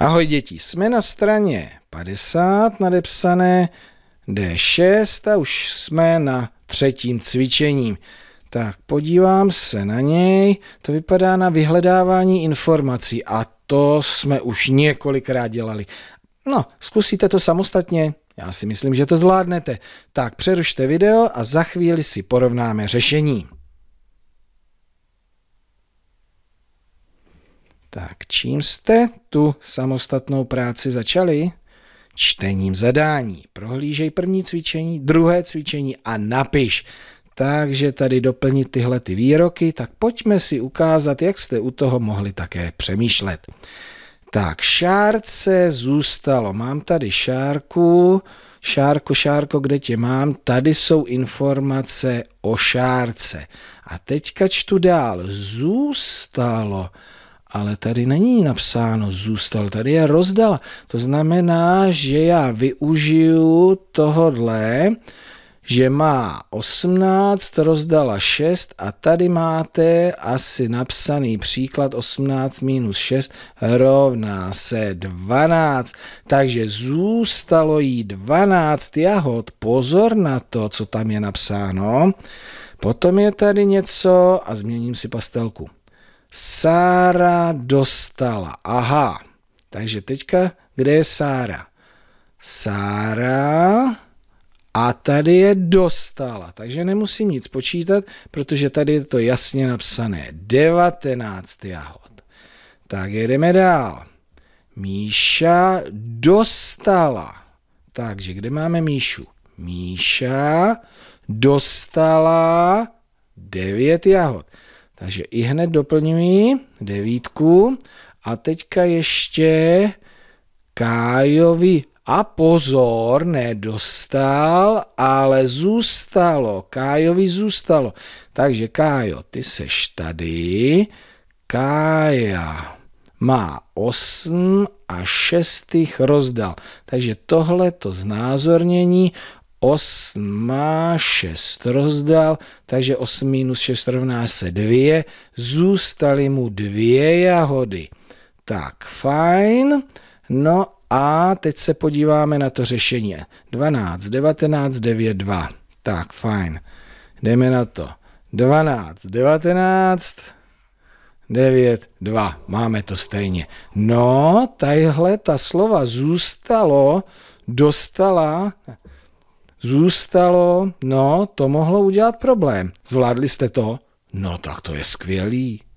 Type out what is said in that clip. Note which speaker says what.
Speaker 1: Ahoj děti, jsme na straně 50 nadepsané D6 a už jsme na třetím cvičením. Tak podívám se na něj, to vypadá na vyhledávání informací a to jsme už několikrát dělali. No, zkusíte to samostatně, já si myslím, že to zvládnete. Tak přerušte video a za chvíli si porovnáme řešení. Tak čím jste tu samostatnou práci začali? Čtením zadání. Prohlížej první cvičení, druhé cvičení a napiš. Takže tady doplnit tyhle ty výroky, tak pojďme si ukázat, jak jste u toho mohli také přemýšlet. Tak, šárce zůstalo. Mám tady šárku. Šárko, šárko, kde tě mám? Tady jsou informace o šárce. A teďka čtu dál. Zůstalo ale tady není napsáno zůstal, tady je rozdala. To znamená, že já využiju tohodle, že má 18, rozdala 6 a tady máte asi napsaný příklad 18 minus 6 rovná se 12. Takže zůstalo jí 12 jahod. Pozor na to, co tam je napsáno. Potom je tady něco a změním si pastelku. Sára dostala. Aha. Takže teďka, kde je Sára? Sára a tady je dostala. Takže nemusím nic počítat, protože tady je to jasně napsané. 19 jahod. Tak jedeme dál. Míša dostala. Takže kde máme Míšu? Míša dostala 9 jahod. Takže i hned doplňuji devítku a teďka ještě Kájovi a pozor, nedostal, ale zůstalo. Kájovi zůstalo. Takže Kájo, ty seš tady. Kája má 8 a 6 rozdal. Takže tohle to znázornění 8 má 6 rozdal, takže 8 minus 6 rovná se 2. Zůstaly mu dvě jahody. Tak, fajn. No a teď se podíváme na to řešení. 12, 19, 9, 2. Tak, fajn. Jdeme na to. 12, 19, 9, 2. Máme to stejně. No, tadyhle ta slova zůstalo, dostala, Zůstalo, no, to mohlo udělat problém. Zvládli jste to? No, tak to je skvělý.